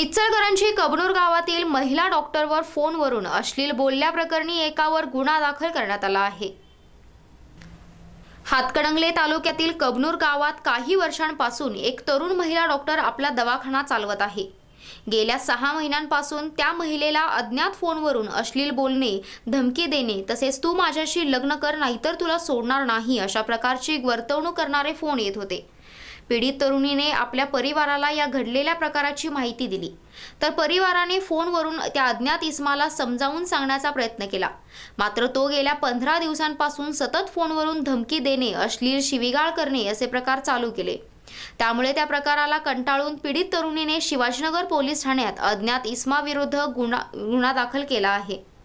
इचलकरांची कबनूर गावातील महिला डॉक्टरवर फोनवरून अश्लील बोलल्याप्रकरणी एकावर गुन्हा दाखल करण्यात आला आहे हातकणंगले तालुक्यातील कबनूर गावात काही वर्षांपासून एक तरुण महिला डॉक्टर आपला दवाखाना चालवत आहे गेल्या सहा महिन्यांपासून त्या महिलेला अज्ञात फोनवरून अश्लील बोलणे धमकी देणे तसेच तू माझ्याशी लग्न कर नाहीतर तुला सोडणार नाही अशा प्रकारची वर्तवणूक करणारे फोन येत होते पीडित तरुणीने आपल्या परिवाराला या घडलेल्या प्रकाराची माहिती दिली तर परिवाराने फोनवरून त्या अज्ञात इस्माला समजावून सांगण्याचा प्रयत्न केला मात्र तो गेल्या पंधरा दिवसांपासून सतत फोनवरून धमकी देणे अश्लील शिवीगाळ करणे असे प्रकार चालू केले त्यामुळे त्या प्रकाराला कंटाळून पीडित तरुणीने शिवाजीनगर पोलीस ठाण्यात अज्ञात इस्माविरुद्ध गुन्हा गुन्हा दाखल केला आहे